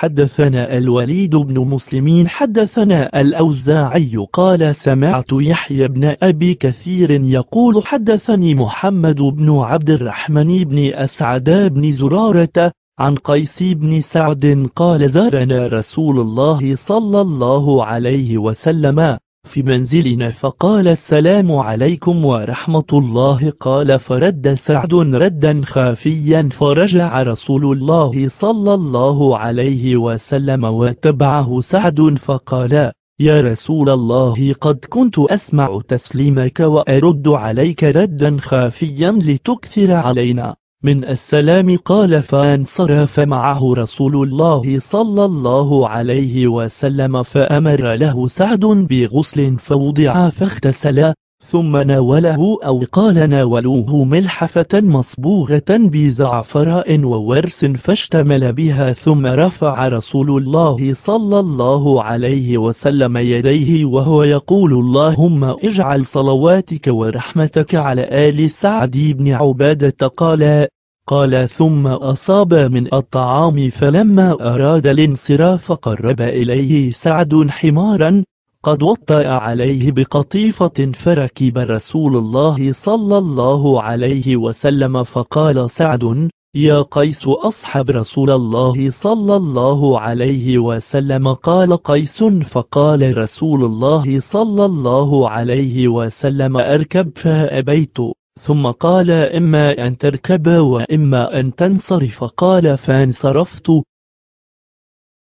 حدثنا الوليد بن مسلمين حدثنا الأوزاعي قال سمعت يحيى بن أبي كثير يقول حدثني محمد بن عبد الرحمن بن أسعد بن زرارة عن قيس بن سعد قال زارنا رسول الله صلى الله عليه وسلم في منزلنا فقالت سلام عليكم ورحمة الله قال فرد سعد ردا خافيا فرجع رسول الله صلى الله عليه وسلم وتبعه سعد فقال يا رسول الله قد كنت أسمع تسليمك وأرد عليك ردا خافيا لتكثر علينا من السلام قال فانصرف معه رسول الله صلى الله عليه وسلم فأمر له سعد بغسل فوضع فاغتسل ثم ناوله أو قال ناولوه ملحفة مصبوغة بزعفراء وورس فاشتمل بها ثم رفع رسول الله صلى الله عليه وسلم يديه وهو يقول اللهم اجعل صلواتك ورحمتك على آل سعد بن عبادة قال قال ثم أصاب من الطعام فلما أراد الانصراف قرب إليه سعد حمارا قد وطأ عليه بقطيفة فركب رسول الله صلى الله عليه وسلم فقال سعد يا قيس أصحب رسول الله صلى الله عليه وسلم قال قيس فقال رسول الله صلى الله عليه وسلم أركب فأبيت ثم قال إما أن تركب وإما أن تنصرف قال فانصرفت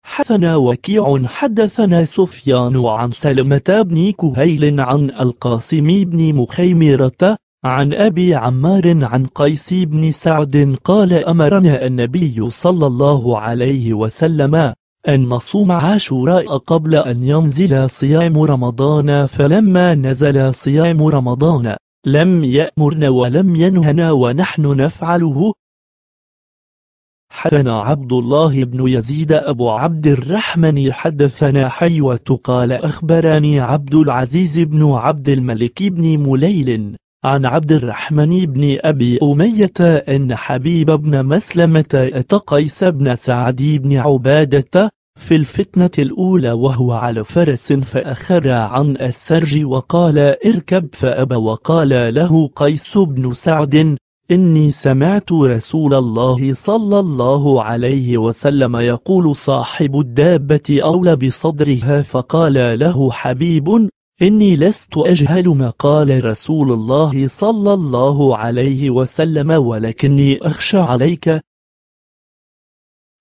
حثنا وكيع حدثنا سفيان عن سلمة بن كهيل عن القاسم بن مخيمرة عن أبي عمار عن قيس بن سعد قال أمرنا النبي صلى الله عليه وسلم أن نصوم عاشوراء قبل أن ينزل صيام رمضان فلما نزل صيام رمضان لم يأمرنا ولم ينهنا ونحن نفعله حدثنا عبد الله بن يزيد أبو عبد الرحمن حدثنا حيوة قال أخبرني عبد العزيز بن عبد الملك بن مليل عن عبد الرحمن بن أبي أمية أن حبيب بن مسلمة أتى قيس بن سعدي بن عبادة في الفتنة الأولى وهو على فرس فأخر عن السرج وقال اركب فأبى وقال له قيس بن سعد إني سمعت رسول الله صلى الله عليه وسلم يقول صاحب الدابة أولى بصدرها فقال له حبيب إني لست أجهل ما قال رسول الله صلى الله عليه وسلم ولكني أخشى عليك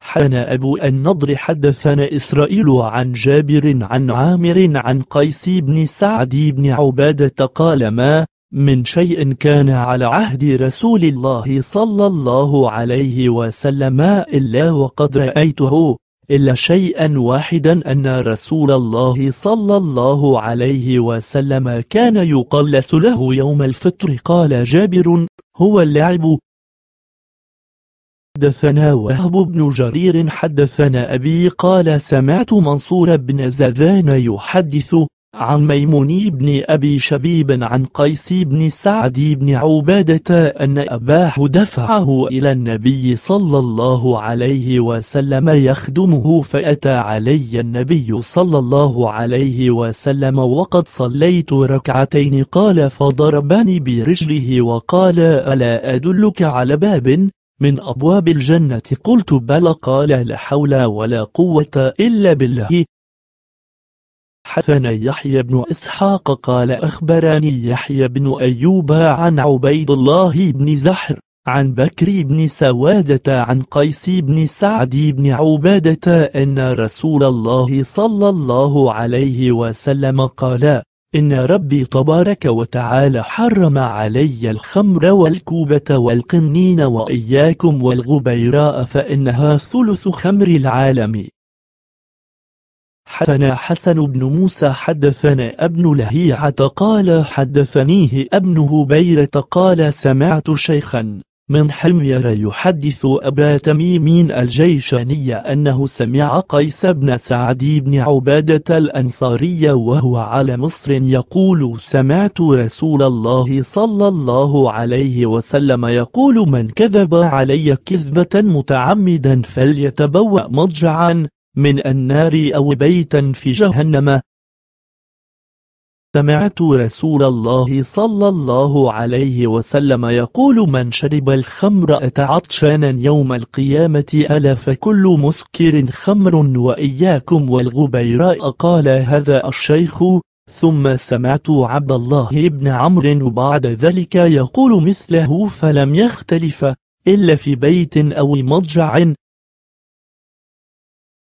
حدثنا أبو النضر حدثنا إسرائيل عن جابر عن عامر عن قيس بن سعد بن عبادة قال ما من شيء كان على عهد رسول الله صلى الله عليه وسلم إلا وقد رأيته إلا شيئا واحدا أن رسول الله صلى الله عليه وسلم كان يقلس له يوم الفطر قال جابر هو اللعب حدثنا وهب بن جرير حدثنا أبي قال سمعت منصور بن زذان يحدث عن ميمون بن أبي شبيب عن قيس بن سعد بن عبادة أن أباه دفعه إلى النبي صلى الله عليه وسلم يخدمه فأتى علي النبي صلى الله عليه وسلم وقد صليت ركعتين قال فضربني برجله وقال ألا أدلك على باب من أبواب الجنة قلت بل قال لا حول ولا قوة إلا بالله حثنا يحيى بن إسحاق قال أخبرني يحيى بن أيوب عن عبيد الله بن زحر عن بكر بن سوادة عن قيس بن سعد بن عبادة أن رسول الله صلى الله عليه وسلم قال إن ربي تبارك وتعالى حرم علي الخمر والكوبة والقنين وإياكم والغبيراء فإنها ثلث خمر العالم حدثنا حسن بن موسى حدثنا ابن لهيعة قال حدثنيه ابن بيرة قال سمعت شيخا من حمير يحدث أبا تميم الجيشاني أنه سمع قيس بن سعد بن عبادة الأنصاري وهو على مصر يقول سمعت رسول الله صلى الله عليه وسلم يقول من كذب علي كذبة متعمدا فليتبوأ مضجعا من النار أو بيتا في جهنم سمعت رسول الله صلى الله عليه وسلم يقول من شرب الخمر أتعطشانا يوم القيامة ألا فكل مسكر خمر وإياكم والغبيراء قال هذا الشيخ ثم سمعت عبد الله بن عمرو بعد ذلك يقول مثله فلم يختلف إلا في بيت أو مضجع